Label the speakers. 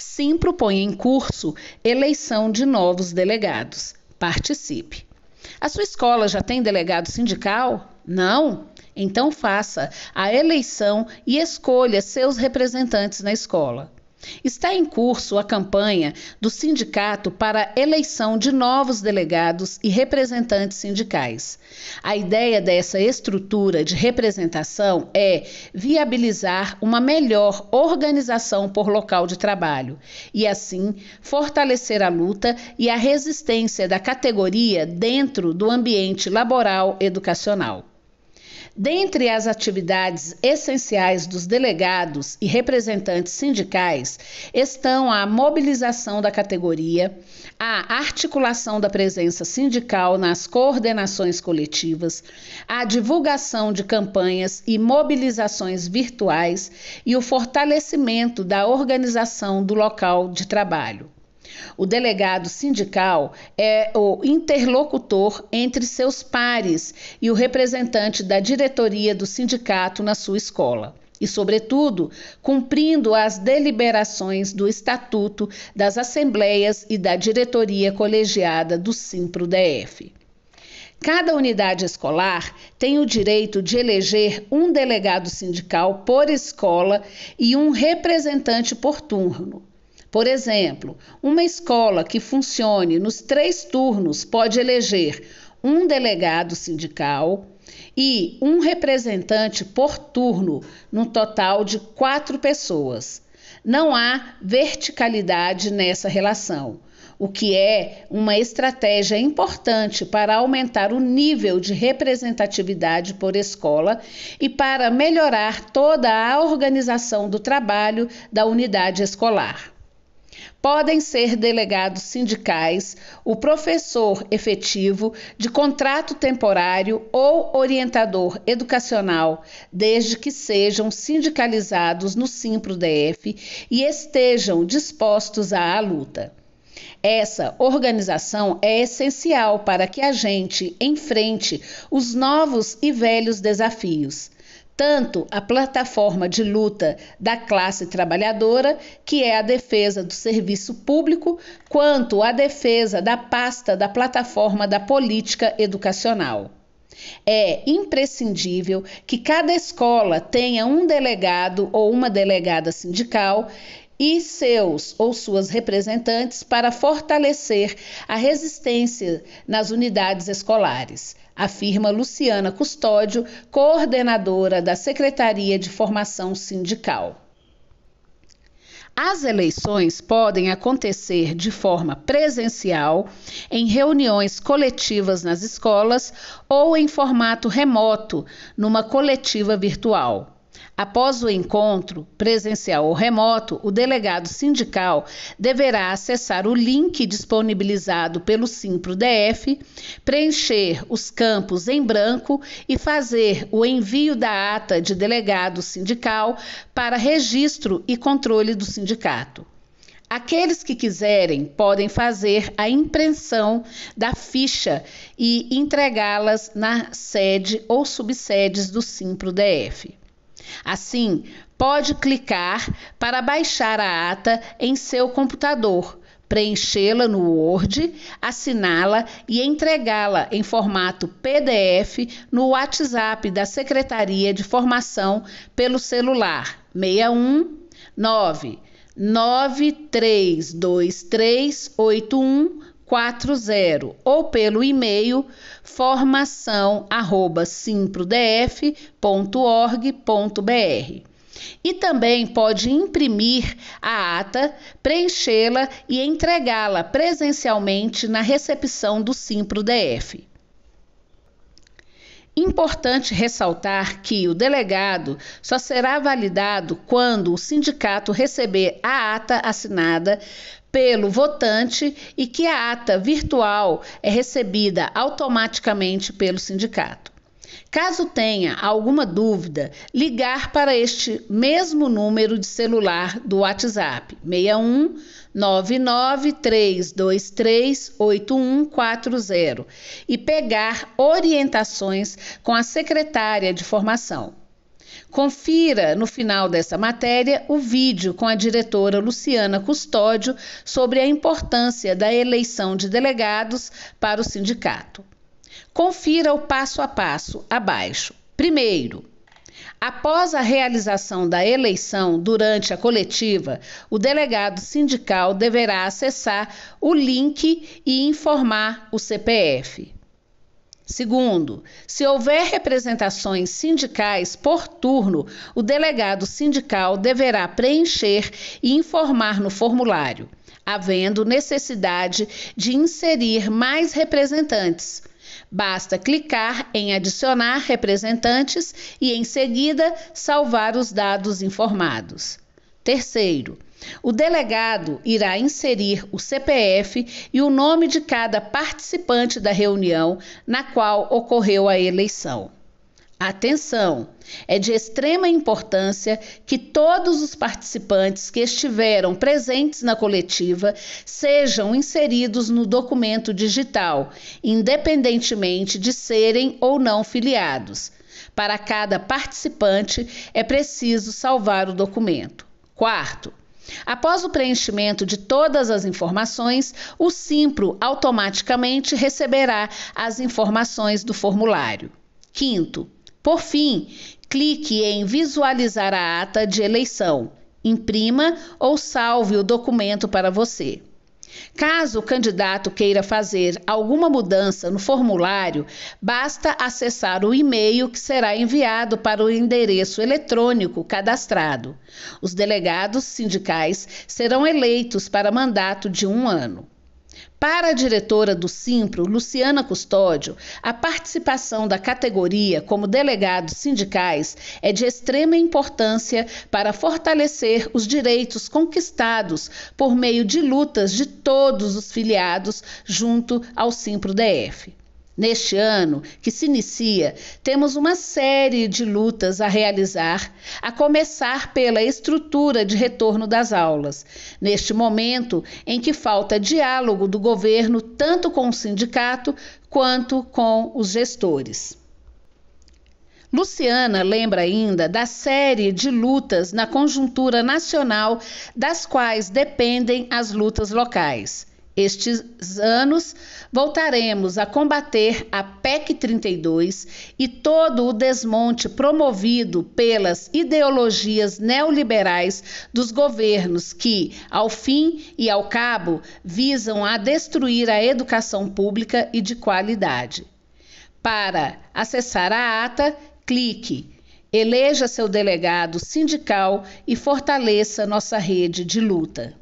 Speaker 1: Sim propõe em curso eleição de novos delegados. Participe. A sua escola já tem delegado sindical? Não? Então faça a eleição e escolha seus representantes na escola. Está em curso a campanha do sindicato para eleição de novos delegados e representantes sindicais. A ideia dessa estrutura de representação é viabilizar uma melhor organização por local de trabalho e, assim, fortalecer a luta e a resistência da categoria dentro do ambiente laboral educacional. Dentre as atividades essenciais dos delegados e representantes sindicais estão a mobilização da categoria, a articulação da presença sindical nas coordenações coletivas, a divulgação de campanhas e mobilizações virtuais e o fortalecimento da organização do local de trabalho. O delegado sindical é o interlocutor entre seus pares e o representante da diretoria do sindicato na sua escola. E, sobretudo, cumprindo as deliberações do Estatuto, das Assembleias e da Diretoria Colegiada do SIMPRO-DF. Cada unidade escolar tem o direito de eleger um delegado sindical por escola e um representante por turno. Por exemplo, uma escola que funcione nos três turnos pode eleger um delegado sindical e um representante por turno, num total de quatro pessoas. Não há verticalidade nessa relação, o que é uma estratégia importante para aumentar o nível de representatividade por escola e para melhorar toda a organização do trabalho da unidade escolar podem ser delegados sindicais, o professor efetivo de contrato temporário ou orientador educacional, desde que sejam sindicalizados no Simpro-DF e estejam dispostos à luta. Essa organização é essencial para que a gente enfrente os novos e velhos desafios tanto a plataforma de luta da classe trabalhadora, que é a defesa do serviço público, quanto a defesa da pasta da plataforma da política educacional. É imprescindível que cada escola tenha um delegado ou uma delegada sindical e seus ou suas representantes para fortalecer a resistência nas unidades escolares, afirma Luciana Custódio, coordenadora da Secretaria de Formação Sindical. As eleições podem acontecer de forma presencial, em reuniões coletivas nas escolas ou em formato remoto, numa coletiva virtual. Após o encontro, presencial ou remoto, o delegado sindical deverá acessar o link disponibilizado pelo SIMPRO-DF, preencher os campos em branco e fazer o envio da ata de delegado sindical para registro e controle do sindicato. Aqueles que quiserem podem fazer a impressão da ficha e entregá-las na sede ou subsedes do SIMPRO-DF. Assim, pode clicar para baixar a ata em seu computador, preenchê-la no Word, assiná-la e entregá-la em formato PDF no WhatsApp da Secretaria de Formação pelo celular 619 932381 40 ou pelo e-mail formação@simprodf.org.br. E também pode imprimir a ata, preenchê-la e entregá-la presencialmente na recepção do SIMPRO-DF. Importante ressaltar que o delegado só será validado quando o sindicato receber a ata assinada pelo votante e que a ata virtual é recebida automaticamente pelo sindicato. Caso tenha alguma dúvida, ligar para este mesmo número de celular do WhatsApp: 61 993238140 e pegar orientações com a secretária de formação. Confira no final dessa matéria o vídeo com a diretora Luciana Custódio sobre a importância da eleição de delegados para o sindicato. Confira o passo a passo abaixo. Primeiro, Após a realização da eleição durante a coletiva, o delegado sindical deverá acessar o link e informar o CPF. Segundo, se houver representações sindicais por turno, o delegado sindical deverá preencher e informar no formulário, havendo necessidade de inserir mais representantes. Basta clicar em Adicionar representantes e, em seguida, salvar os dados informados. Terceiro, o delegado irá inserir o CPF e o nome de cada participante da reunião na qual ocorreu a eleição. Atenção! É de extrema importância que todos os participantes que estiveram presentes na coletiva sejam inseridos no documento digital, independentemente de serem ou não filiados. Para cada participante, é preciso salvar o documento. Quarto, Após o preenchimento de todas as informações, o Simpro automaticamente receberá as informações do formulário. Quinto, por fim, clique em Visualizar a ata de eleição. Imprima ou salve o documento para você. Caso o candidato queira fazer alguma mudança no formulário, basta acessar o e-mail que será enviado para o endereço eletrônico cadastrado. Os delegados sindicais serão eleitos para mandato de um ano. Para a diretora do Simpro, Luciana Custódio, a participação da categoria como delegados sindicais é de extrema importância para fortalecer os direitos conquistados por meio de lutas de todos os filiados junto ao Simpro DF. Neste ano que se inicia, temos uma série de lutas a realizar, a começar pela estrutura de retorno das aulas. Neste momento em que falta diálogo do governo tanto com o sindicato quanto com os gestores. Luciana lembra ainda da série de lutas na conjuntura nacional das quais dependem as lutas locais. Estes anos voltaremos a combater a PEC 32 e todo o desmonte promovido pelas ideologias neoliberais dos governos que, ao fim e ao cabo, visam a destruir a educação pública e de qualidade. Para acessar a ata, clique. Eleja seu delegado sindical e fortaleça nossa rede de luta.